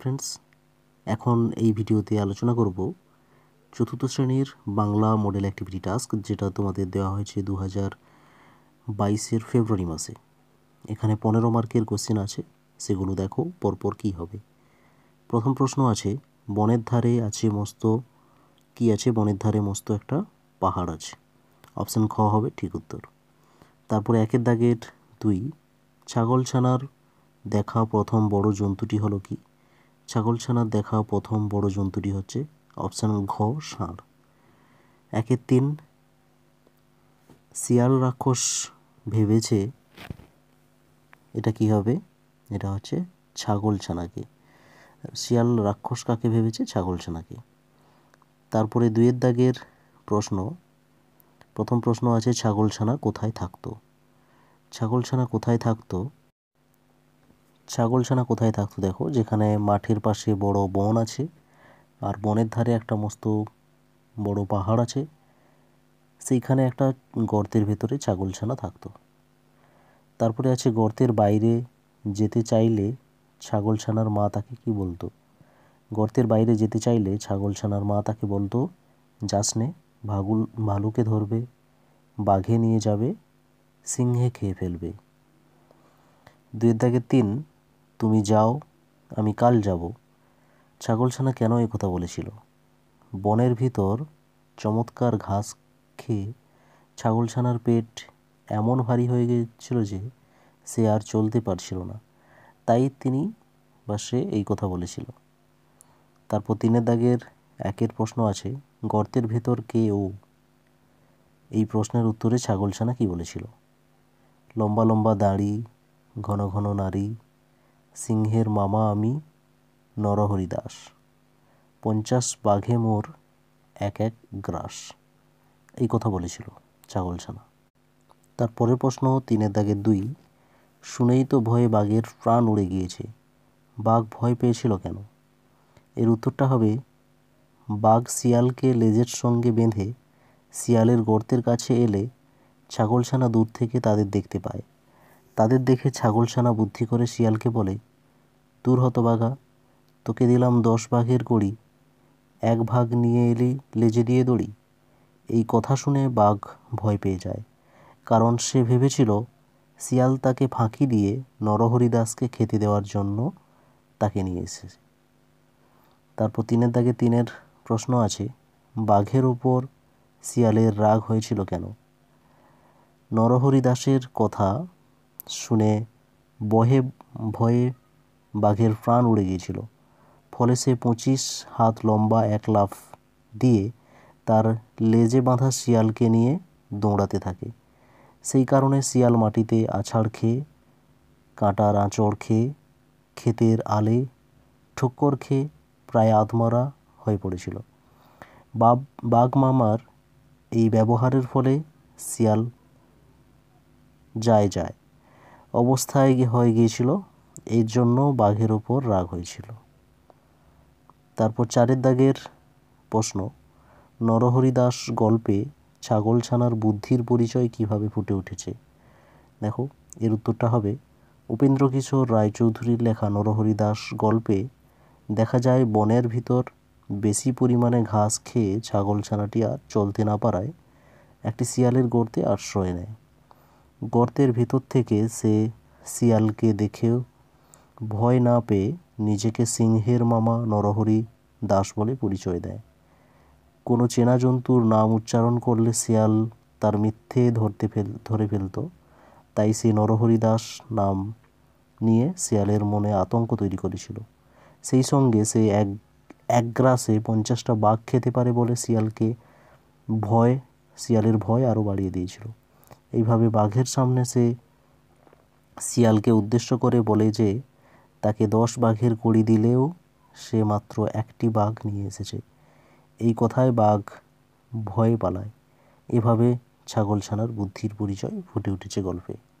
friends এখন এই ভিডিওতে আলোচনা করব চতুর্থ শ্রেণীর বাংলা মডেল অ্যাক্টিভিটি টাস্ক যেটা তোমাদের দেওয়া হয়েছে দু হাজার বাইশের ফেব্রুয়ারি মাসে এখানে পনেরো মার্কের কোশ্চেন আছে সেগুলো দেখো পরপর কি হবে প্রথম প্রশ্ন আছে বনের ধারে আছে মস্ত কি আছে বনের ধারে মস্ত একটা পাহাড় আছে অপশান খ হবে ঠিক উত্তর তারপরে একের দাগের দুই ছাগল ছানার দেখা প্রথম বড় জন্তুটি হলো কি ছাগল ছানার দেখা প্রথম বড় জন্তুটি হচ্ছে অপশান ঘ ষাঁড় একে তিন শিয়াল রাক্ষস ভেবেছে এটা কি হবে এটা হচ্ছে ছাগল ছানাকে শিয়াল রাক্ষস কাকে ভেবেছে ছাগল ছানাকে তারপরে দুয়ের দাগের প্রশ্ন প্রথম প্রশ্ন আছে ছাগল ছানা কোথায় থাকতো ছাগল ছানা কোথায় থাকতো ছাগলছানা কোথায় থাকতো দেখো যেখানে মাঠের পাশে বড় বন আছে আর বনের ধারে একটা মস্ত বড় পাহাড় আছে সেইখানে একটা গর্তের ভেতরে ছাগলছানা থাকতো তারপরে আছে গর্তের বাইরে যেতে চাইলে ছাগলছানার মা তাকে কি বলতো গর্তের বাইরে যেতে চাইলে ছাগলছানার মা তাকে বলতো যাসনে ভাগুল ভালুকে ধরবে বাঘে নিয়ে যাবে সিংহে খেয়ে ফেলবে দুয়ের দাগে তিন তুমি যাও আমি কাল যাব ছাগলছানা কেন এই কথা বলেছিল বনের ভিতর চমৎকার ঘাস খেয়ে ছাগলছানার পেট এমন ভারী হয়ে গিয়েছিল যে সে আর চলতে পারছিল না তাই তিনি বা সে এই কথা বলেছিল তারপর তিনের দাগের একের প্রশ্ন আছে গর্তের ভেতর কে ও এই প্রশ্নের উত্তরে ছাগলছানা কি বলেছিল লম্বা লম্বা দাড়ি ঘন ঘন নারী সিংহের মামা আমি নরহরি দাস পঞ্চাশ বাঘে মোর এক এক গ্রাস এই কথা বলেছিল ছাগল ছানা তারপরের প্রশ্ন তিনের দাগের দুই শুনেই তো ভয়ে বাঘের প্রাণ উড়ে গিয়েছে বাঘ ভয় পেয়েছিল কেন এর উত্তরটা হবে বাঘ শিয়ালকে লেজের সঙ্গে বেঁধে শিয়ালের গর্তের কাছে এলে ছাগলছানা দূর থেকে তাদের দেখতে পায় তাদের দেখে ছাগলছানা বুদ্ধি করে শিয়ালকে বলে দূর বাঘা তোকে দিলাম দশ বাঘের কড়ি এক ভাগ নিয়ে এলি লেজে দিয়ে দড়ি এই কথা শুনে বাঘ ভয় পেয়ে যায় কারণ সে ভেবেছিল শিয়াল তাকে ফাঁকি দিয়ে নরহরিদাসকে খেতে দেওয়ার জন্য তাকে নিয়ে এসেছে তারপর তিনের দাগে তিনের প্রশ্ন আছে বাঘের ওপর শিয়ালের রাগ হয়েছিল কেন নরহরিদাসের কথা শুনে বহে ভয়ে বাঘের প্রাণ উড়ে গিয়েছিল ফলে সে পঁচিশ হাত লম্বা এক লাফ দিয়ে তার লেজে বাঁধা শিয়ালকে নিয়ে দৌড়াতে থাকে সেই কারণে শিয়াল মাটিতে আছাড় খেয়ে কাঁটার আঁচড় খেয়ে ক্ষেতের আলে ঠক্কর খেয়ে প্রায় আধমরা হয়ে পড়েছিল বাব বাঘ মামার এই ব্যবহারের ফলে শিয়াল যায় যায় অবস্থায় হয়ে গিয়েছিল এর জন্য বাঘের ওপর রাগ হয়েছিল তারপর চারের দাগের প্রশ্ন নরহরিদাস গল্পে গল্পে ছাগলছানার বুদ্ধির পরিচয় কিভাবে ফুটে উঠেছে দেখো এর উত্তরটা হবে উপেন্দ্র কিশোর রায়চৌধুরীর লেখা নরহরি দাস গল্পে দেখা যায় বনের ভিতর বেশি পরিমাণে ঘাস খেয়ে ছাগলছানাটি আর চলতে না পারায় একটি শিয়ালের গড়তে আশ্রয় নেয় গর্তের ভিতর থেকে সে শিয়ালকে দেখেও ভয় না পেয়ে নিজেকে সিংহের মামা নরহরি দাস বলে পরিচয় দেয় কোনো চেনা জন্তুর নাম উচ্চারণ করলে শিয়াল তার মিথ্যে ধরতে ফেল ধরে ফেলত তাই সে নরহরি দাস নাম নিয়ে শিয়ালের মনে আতঙ্ক তৈরি করেছিল সেই সঙ্গে সে এক এক গ্রাসে পঞ্চাশটা বাঘ খেতে পারে বলে শিয়ালকে ভয় শিয়ালের ভয় আরও বাড়িয়ে দিয়েছিল এইভাবে বাঘের সামনে সে শিয়ালকে উদ্দেশ্য করে বলে যে তাকে দশ বাঘের কড়ি দিলেও সে মাত্র একটি বাঘ নিয়ে এসেছে এই কথায় বাঘ ভয়ে পালায় এভাবে ছাগলছানার বুদ্ধির পরিচয় ফুটে উঠেছে গল্পে